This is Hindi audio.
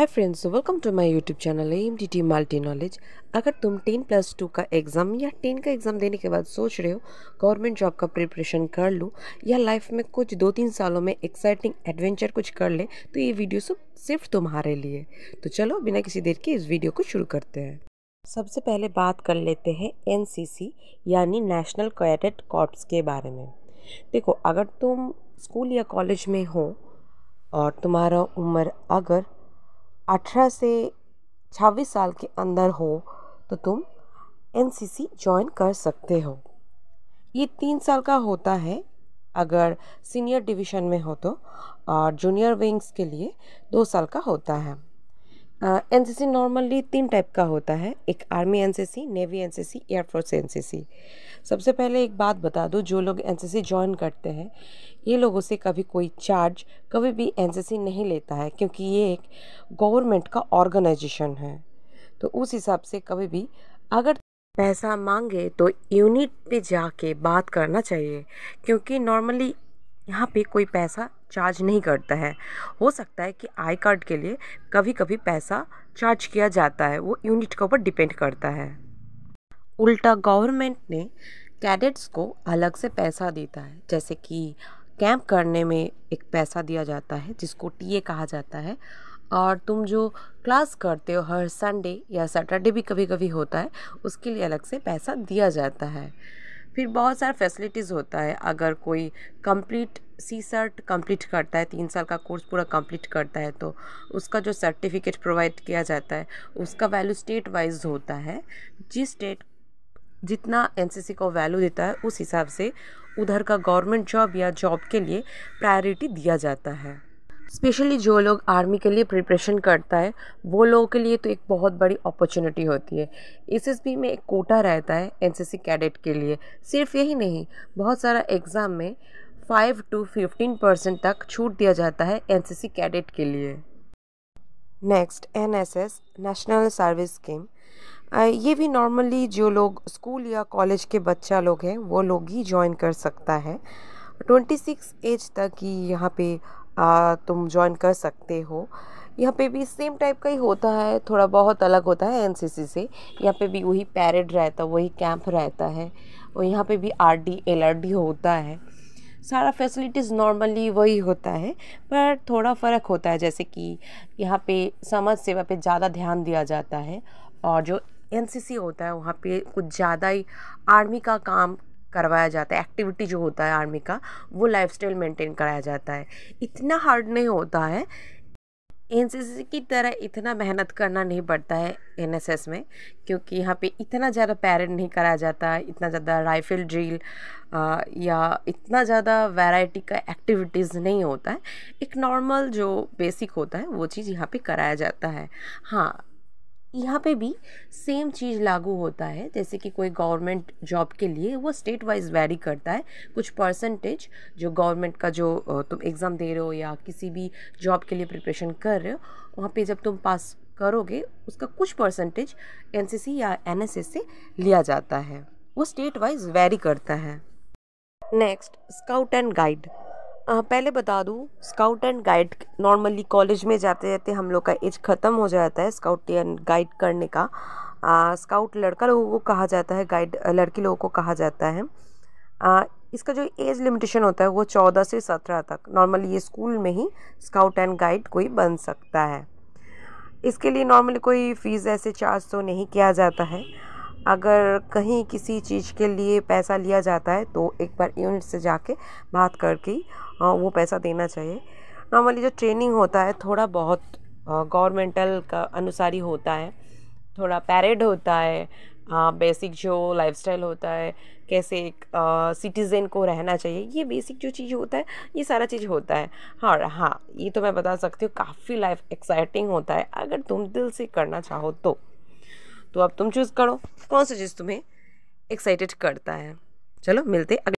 hi friends welcome to my YouTube channel M D T multi knowledge अगर तुम टेन प्लस टू का एग्ज़ाम या टेन का एग्ज़ाम देने के बाद सोच रहे हो गवर्नमेंट जॉब का प्रिपरेशन कर लूँ या लाइफ में कुछ दो तीन सालों में एक्साइटिंग एडवेंचर कुछ कर ले तो ये वीडियो सब सिर्फ तुम्हारे लिए तो चलो बिना किसी देर के इस वीडियो को शुरू करते हैं सबसे पहले बात कर लेते हैं एन यानी नेशनल कैडेट कॉर्प्स के बारे में देखो अगर तुम स्कूल या कॉलेज में हो और तुम्हारा उम्र अगर अठारह से छब्बीस साल के अंदर हो तो तुम एन ज्वाइन कर सकते हो ये तीन साल का होता है अगर सीनियर डिवीज़न में हो तो और जूनियर विंग्स के लिए दो साल का होता है एन सी नॉर्मली तीन टाइप का होता है एक army N C navy N C air force N C सबसे पहले एक बात बता दूँ जो लोग एन सी ज्वाइन करते हैं ये लोगों से कभी कोई चार्ज कभी भी एन सी नहीं लेता है क्योंकि ये एक गवर्नमेंट का ऑर्गेनाइजेशन है तो उस हिसाब से कभी भी अगर पैसा मांगे तो यूनिट पे जाके बात करना चाहिए क्योंकि नॉर्मली यहाँ पे कोई पैसा चार्ज नहीं करता है हो सकता है कि आई कार्ड के लिए कभी कभी पैसा चार्ज किया जाता है वो यूनिट के ऊपर डिपेंड करता है उल्टा गवर्नमेंट ने कैडेट्स को अलग से पैसा देता है जैसे कि कैंप करने में एक पैसा दिया जाता है जिसको टीए कहा जाता है और तुम जो क्लास करते हो हर संडे या सैटरडे भी कभी कभी होता है उसके लिए अलग से पैसा दिया जाता है फिर बहुत सारा फैसिलिटीज़ होता है अगर कोई कंप्लीट सी सर्ट कंप्लीट करता है तीन साल का कोर्स पूरा कंप्लीट करता है तो उसका जो सर्टिफिकेट प्रोवाइड किया जाता है उसका वैल्यू स्टेट वाइज होता है जिस स्टेट जितना एनसीसी को वैल्यू देता है उस हिसाब से उधर का गवर्नमेंट जॉब या जॉब के लिए प्रायोरिटी दिया जाता है स्पेशली जो लोग आर्मी के लिए प्रिपरेशन करता है वो लोगों के लिए तो एक बहुत बड़ी अपॉर्चुनिटी होती है एस एस बी में एक कोटा रहता है एनसीसी कैडेट के लिए सिर्फ यही नहीं बहुत सारा एग्ज़ाम में फाइव टू फिफ्टीन परसेंट तक छूट दिया जाता है एन सी सी कैडेट के लिए next N S S national service scheme ये भी नॉर्मली जो लोग स्कूल या कॉलेज के बच्चा लोग हैं वो लोग ही ज्वाइन कर सकता है ट्वेंटी सिक्स एज तक ही यहाँ पे आ, तुम ज्वाइन कर सकते हो यहाँ पे भी सेम टाइप का ही होता है थोड़ा बहुत अलग होता है एनसीसी से यहाँ पे भी वही पैरेड रहता है वही कैंप रहता है और यहाँ पे भी आरडी एलआरडी होता है सारा फैसिलिटीज़ नॉर्मली वही होता है पर थोड़ा फ़र्क होता है जैसे कि यहाँ पे समाज सेवा पे ज़्यादा ध्यान दिया जाता है और जो एनसीसी होता है वहाँ पे कुछ ज़्यादा ही आर्मी का काम करवाया जाता है एक्टिविटी जो होता है आर्मी का वो लाइफस्टाइल मेंटेन कराया जाता है इतना हार्ड नहीं होता है एन की तरह इतना मेहनत करना नहीं पड़ता है एन में क्योंकि यहाँ पे इतना ज़्यादा पैरेड नहीं कराया जाता इतना ज़्यादा राइफल ड्रिल या इतना ज़्यादा वैरायटी का एक्टिविटीज़ नहीं होता है एक नॉर्मल जो बेसिक होता है वो चीज़ यहाँ पे कराया जाता है हाँ यहाँ पे भी सेम चीज़ लागू होता है जैसे कि कोई गवर्नमेंट जॉब के लिए वो स्टेट वाइज वेरी करता है कुछ परसेंटेज जो गवर्नमेंट का जो तुम एग्ज़ाम दे रहे हो या किसी भी जॉब के लिए प्रिपरेशन कर रहे हो वहाँ पे जब तुम पास करोगे उसका कुछ परसेंटेज एनसीसी या एनएसएस से लिया जाता है वो स्टेट वाइज वेरी करता है नेक्स्ट स्काउट एंड गाइड पहले बता दूँ scout and guide normally college में जाते जाते हम लोग का एज ख़त्म हो जाता है स्काउट एंड गाइड करने का आ, स्काउट लड़का लोगों को कहा जाता है गाइड लड़की लोगों को कहा जाता है आ, इसका जो एज लिमिटेशन होता है वो चौदह से सत्रह तक नॉर्मली ये स्कूल में ही स्काउट एंड गाइड कोई बन सकता है इसके लिए नॉर्मली कोई फ़ीस ऐसे चार्ज तो नहीं किया जाता है अगर कहीं किसी चीज़ के लिए पैसा लिया जाता है तो एक बार यूनिट से जाके बात करके वो पैसा देना चाहिए नॉर्मली जो ट्रेनिंग होता है थोड़ा बहुत गवर्नमेंटल का अनुसार ही होता है थोड़ा पैरेड होता है बेसिक जो लाइफस्टाइल होता है कैसे एक सिटीज़न को रहना चाहिए ये बेसिक जो चीज़ होता है ये सारा चीज़ होता है हाँ, और हाँ ये तो मैं बता सकती हूँ काफ़ी लाइफ एक्साइटिंग होता है अगर तुम दिल से करना चाहो तो तो अब तुम चूज़ करो कौन सा चीज़ तुम्हें एक्साइटेड करता है चलो मिलते अगले